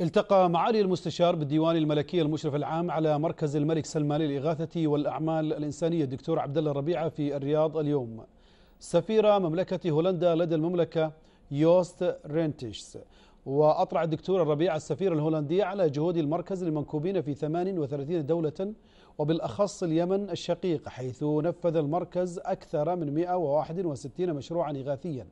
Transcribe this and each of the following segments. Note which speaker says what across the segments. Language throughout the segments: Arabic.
Speaker 1: التقى معالي المستشار بالديوان الملكي المشرف العام على مركز الملك سلمان للإغاثة والأعمال الإنسانية الدكتور عبد الله الربيعة في الرياض اليوم سفيرة مملكة هولندا لدى المملكة يوست رينتشس وأطلع الدكتور الربيعة السفير الهولندي على جهود المركز المنكوبين في 38 دولة وبالأخص اليمن الشقيق حيث نفذ المركز أكثر من 161 مشروعا إغاثيا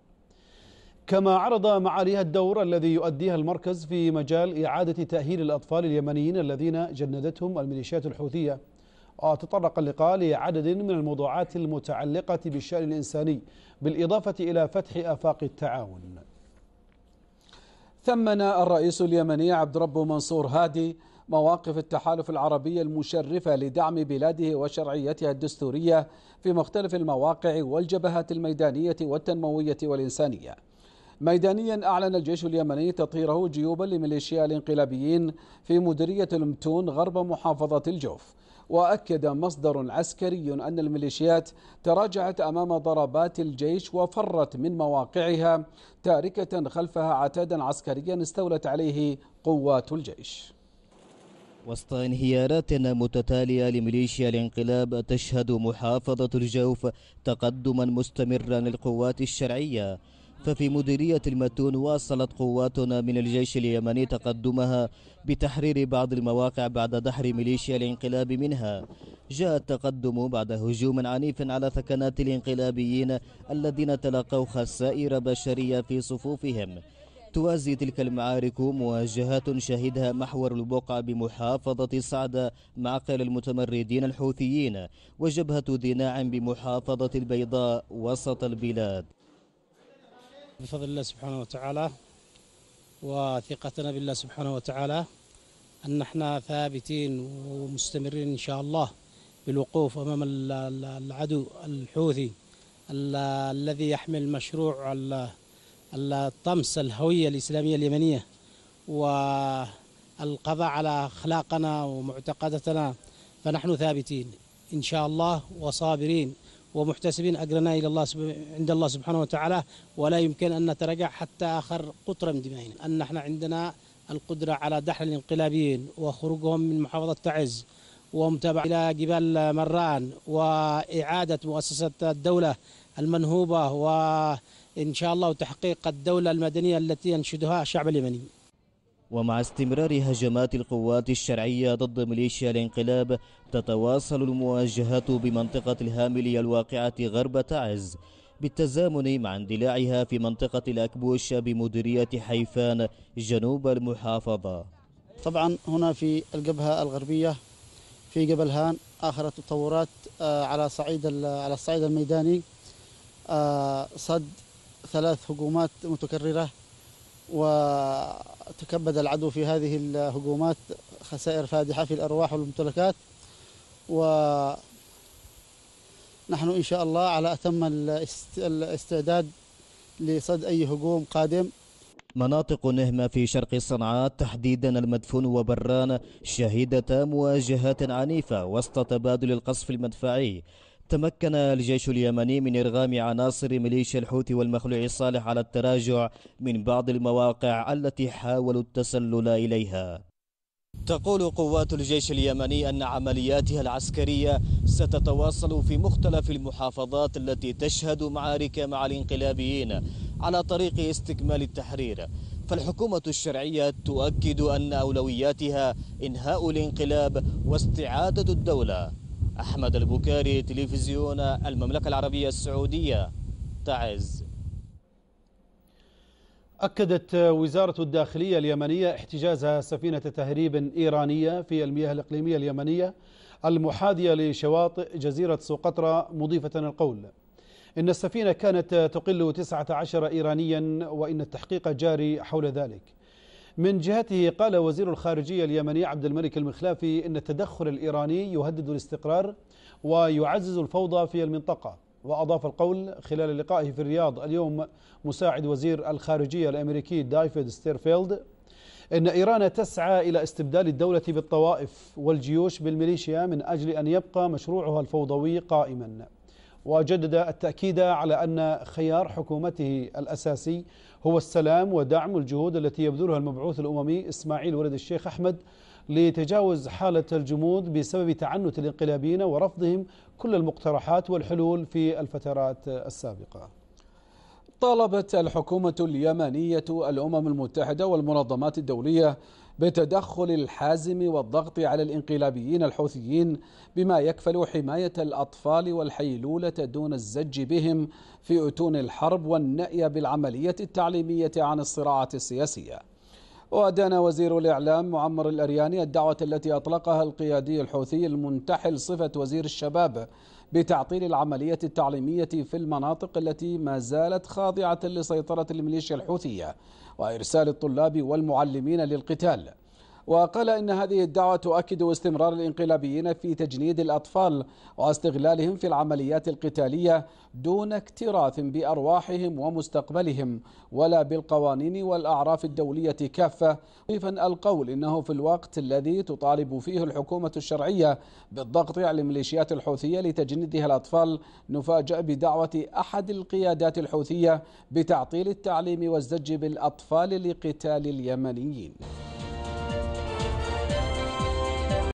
Speaker 1: كما عرض معاليها الدور الذي يؤديها المركز في مجال إعادة تأهيل الأطفال اليمنيين الذين جندتهم الميليشيات الحوثية وتطرق اللقاء لعدد من الموضوعات المتعلقة بالشأن
Speaker 2: الإنساني بالإضافة إلى فتح آفاق التعاون ثمن الرئيس اليمني عبد ربه منصور هادي مواقف التحالف العربي المشرفة لدعم بلاده وشرعيتها الدستورية في مختلف المواقع والجبهات الميدانية والتنموية والإنسانية ميدانيا أعلن الجيش اليمني تطهيره جيوبا لميليشيا الانقلابيين في مديرية المتون غرب محافظة الجوف وأكد مصدر عسكري أن الميليشيات تراجعت أمام ضربات الجيش وفرت من مواقعها تاركة خلفها عتادا عسكريا استولت عليه قوات الجيش
Speaker 3: وسط انهيارات متتالية لميليشيا الانقلاب تشهد محافظة الجوف تقدما مستمرا للقوات الشرعية ففي مديرية المتون واصلت قواتنا من الجيش اليمني تقدمها بتحرير بعض المواقع بعد دحر ميليشيا الانقلاب منها جاء التقدم بعد هجوم عنيف على ثكنات الانقلابيين الذين تلقوا خسائر بشرية في صفوفهم توازي تلك المعارك مواجهات شهدها محور البقعة بمحافظة صعدة معقل المتمردين الحوثيين وجبهة ديناع بمحافظة البيضاء وسط البلاد
Speaker 4: بفضل الله سبحانه وتعالى وثقتنا بالله سبحانه وتعالى أن احنا ثابتين ومستمرين إن شاء الله بالوقوف أمام العدو الحوثي الذي يحمل مشروع الطمس الهوية الإسلامية اليمنية والقضاء على أخلاقنا ومعتقداتنا فنحن ثابتين إن شاء الله وصابرين ومحتسبين أجرنا إلى الله سب... عند الله سبحانه وتعالى ولا يمكن أن نتراجع حتى آخر قطرة من دمائنا أن نحن عندنا القدرة على دحر الانقلابيين وخروجهم من محافظة تعز ومتابعة إلى جبال مران وإعادة مؤسسة الدولة المنهوبة وإن شاء الله تحقيق الدولة المدنية التي ينشدها الشعب اليمني
Speaker 3: ومع استمرار هجمات القوات الشرعية ضد ميليشيا الانقلاب تتواصل المواجهات بمنطقة الهاملية الواقعة غرب تعز بالتزامن مع اندلاعها في منطقة الأكبوش بمديرية حيفان جنوب المحافظة
Speaker 4: طبعا هنا في الجبهة الغربية في جبل هان آخر التطورات آه، على صعيد على الصعيد الميداني آه، صد ثلاث هجومات متكررة وتكبد العدو في هذه الهجومات خسائر فادحة في الأرواح والممتلكات ونحن إن شاء الله على أتم الاستعداد لصد أي هجوم قادم
Speaker 3: مناطق نهمة في شرق صنعاء تحديدا المدفون وبران شهدتا مواجهات عنيفة وسط تبادل القصف المدفعي تمكن الجيش اليمني من إرغام عناصر ميليشيا الحوثي والمخلوع الصالح على التراجع من بعض المواقع التي حاولوا التسلل إليها تقول قوات الجيش اليمني أن عملياتها العسكرية ستتواصل في مختلف المحافظات التي تشهد معارك مع الانقلابيين على طريق استكمال التحرير فالحكومة الشرعية تؤكد أن أولوياتها إنهاء الانقلاب واستعادة الدولة أحمد البكاري تلفزيون المملكة العربية السعودية تعز أكدت وزارة
Speaker 1: الداخلية اليمنية احتجاز سفينة تهريب إيرانية في المياه الإقليمية اليمنية المحاذية لشواطئ جزيرة سقطرى مضيفة القول إن السفينة كانت تقل 19 إيرانيا وإن التحقيق جاري حول ذلك من جهته قال وزير الخارجية اليمني عبد الملك المخلافي إن التدخل الإيراني يهدد الاستقرار ويعزز الفوضى في المنطقة وأضاف القول خلال لقائه في الرياض اليوم مساعد وزير الخارجية الأمريكي دايفيد ستيرفيلد إن إيران تسعى إلى استبدال الدولة بالطوائف والجيوش بالميليشيا من أجل أن يبقى مشروعها الفوضوي قائماً وجدد التأكيد على أن خيار حكومته الأساسي هو السلام ودعم الجهود التي يبذلها المبعوث الأممي إسماعيل ولد الشيخ أحمد لتجاوز حالة الجمود بسبب تعنت الانقلابيين ورفضهم كل المقترحات والحلول في الفترات السابقة
Speaker 2: طالبت الحكومة اليمنية الأمم المتحدة والمنظمات الدولية بتدخل الحازم والضغط على الانقلابيين الحوثيين بما يكفل حماية الأطفال والحيلولة دون الزج بهم في أتون الحرب والنأي بالعملية التعليمية عن الصراعات السياسية وادان وزير الإعلام معمر الأرياني الدعوة التي أطلقها القيادي الحوثي المنتحل صفة وزير الشباب بتعطيل العملية التعليمية في المناطق التي ما زالت خاضعة لسيطرة الميليشيا الحوثية وإرسال الطلاب والمعلمين للقتال وقال إن هذه الدعوة تؤكد استمرار الانقلابيين في تجنيد الأطفال واستغلالهم في العمليات القتالية دون اكتراث بأرواحهم ومستقبلهم ولا بالقوانين والأعراف الدولية كافة ضيفا القول إنه في الوقت الذي تطالب فيه الحكومة الشرعية بالضغط على الميليشيات الحوثية لتجنيدها الأطفال نفاجأ بدعوة أحد القيادات الحوثية بتعطيل التعليم والزج بالأطفال لقتال اليمنيين